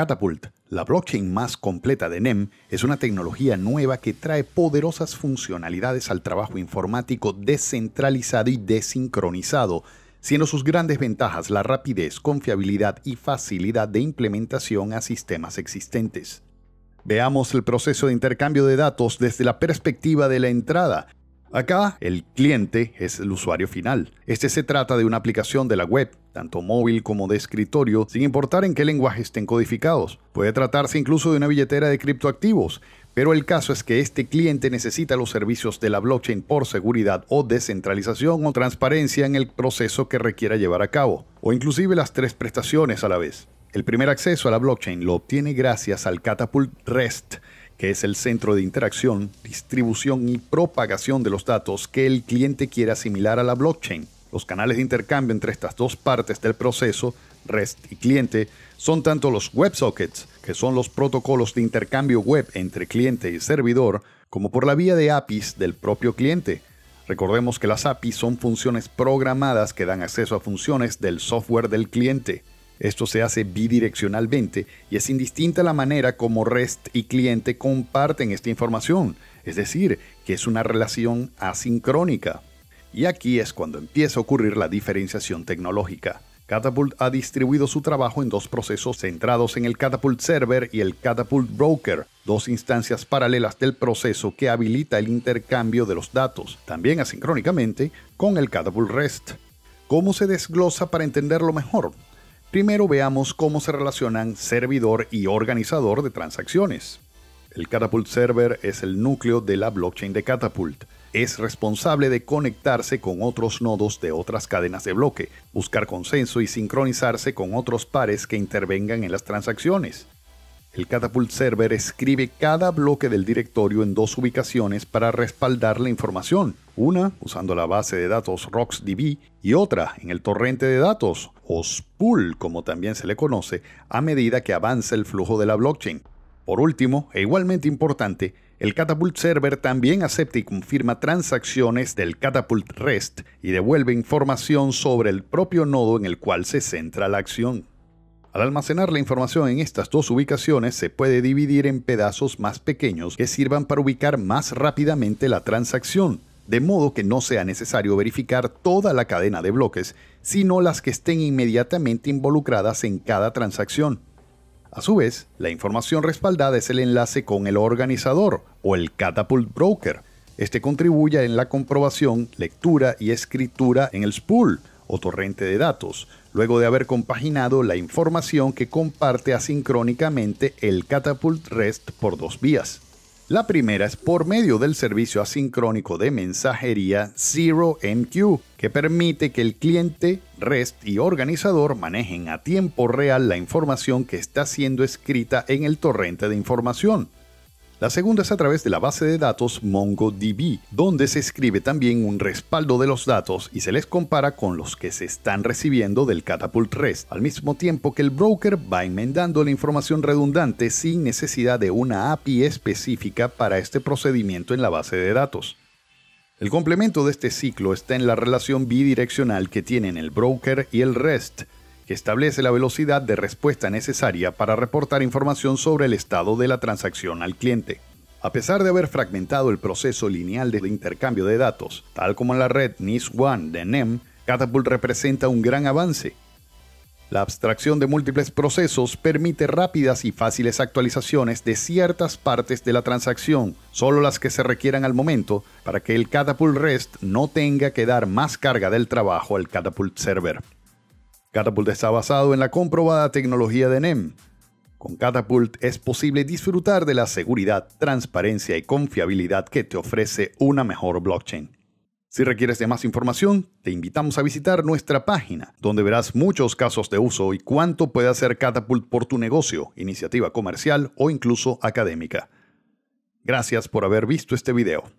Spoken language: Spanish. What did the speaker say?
Catapult, la blockchain más completa de NEM, es una tecnología nueva que trae poderosas funcionalidades al trabajo informático descentralizado y desincronizado, siendo sus grandes ventajas la rapidez, confiabilidad y facilidad de implementación a sistemas existentes. Veamos el proceso de intercambio de datos desde la perspectiva de la entrada, Acá el cliente es el usuario final. Este se trata de una aplicación de la web tanto móvil como de escritorio, sin importar en qué lenguaje estén codificados. Puede tratarse incluso de una billetera de criptoactivos, pero el caso es que este cliente necesita los servicios de la blockchain por seguridad o descentralización o transparencia en el proceso que requiera llevar a cabo, o inclusive las tres prestaciones a la vez. El primer acceso a la blockchain lo obtiene gracias al Catapult REST, que es el centro de interacción, distribución y propagación de los datos que el cliente quiere asimilar a la blockchain. Los canales de intercambio entre estas dos partes del proceso, REST y cliente, son tanto los WebSockets, que son los protocolos de intercambio web entre cliente y servidor, como por la vía de APIs del propio cliente. Recordemos que las APIs son funciones programadas que dan acceso a funciones del software del cliente. Esto se hace bidireccionalmente y es indistinta la manera como REST y cliente comparten esta información, es decir, que es una relación asincrónica. Y aquí es cuando empieza a ocurrir la diferenciación tecnológica. Catapult ha distribuido su trabajo en dos procesos centrados en el Catapult Server y el Catapult Broker, dos instancias paralelas del proceso que habilita el intercambio de los datos, también asincrónicamente, con el Catapult REST. ¿Cómo se desglosa para entenderlo mejor? Primero veamos cómo se relacionan servidor y organizador de transacciones. El Catapult Server es el núcleo de la blockchain de Catapult es responsable de conectarse con otros nodos de otras cadenas de bloque, buscar consenso y sincronizarse con otros pares que intervengan en las transacciones. El Catapult Server escribe cada bloque del directorio en dos ubicaciones para respaldar la información, una usando la base de datos RocksDB y otra en el torrente de datos, o spool como también se le conoce, a medida que avanza el flujo de la blockchain. Por último, e igualmente importante, el Catapult Server también acepta y confirma transacciones del Catapult REST y devuelve información sobre el propio nodo en el cual se centra la acción. Al almacenar la información en estas dos ubicaciones se puede dividir en pedazos más pequeños que sirvan para ubicar más rápidamente la transacción, de modo que no sea necesario verificar toda la cadena de bloques, sino las que estén inmediatamente involucradas en cada transacción. A su vez, la información respaldada es el enlace con el organizador o el Catapult Broker. Este contribuye en la comprobación, lectura y escritura en el spool o torrente de datos, luego de haber compaginado la información que comparte asincrónicamente el Catapult REST por dos vías. La primera es por medio del servicio asincrónico de mensajería ZeroMQ, que permite que el cliente REST y organizador manejen a tiempo real la información que está siendo escrita en el torrente de información. La segunda es a través de la base de datos MongoDB, donde se escribe también un respaldo de los datos y se les compara con los que se están recibiendo del Catapult REST, al mismo tiempo que el broker va enmendando la información redundante sin necesidad de una API específica para este procedimiento en la base de datos. El complemento de este ciclo está en la relación bidireccional que tienen el broker y el REST, que establece la velocidad de respuesta necesaria para reportar información sobre el estado de la transacción al cliente. A pesar de haber fragmentado el proceso lineal de intercambio de datos, tal como en la red NIS-1 de NEM, Catapult representa un gran avance, la abstracción de múltiples procesos permite rápidas y fáciles actualizaciones de ciertas partes de la transacción, solo las que se requieran al momento, para que el Catapult REST no tenga que dar más carga del trabajo al Catapult Server. Catapult está basado en la comprobada tecnología de NEM. Con Catapult es posible disfrutar de la seguridad, transparencia y confiabilidad que te ofrece una mejor blockchain. Si requieres de más información, te invitamos a visitar nuestra página, donde verás muchos casos de uso y cuánto puede hacer Catapult por tu negocio, iniciativa comercial o incluso académica. Gracias por haber visto este video.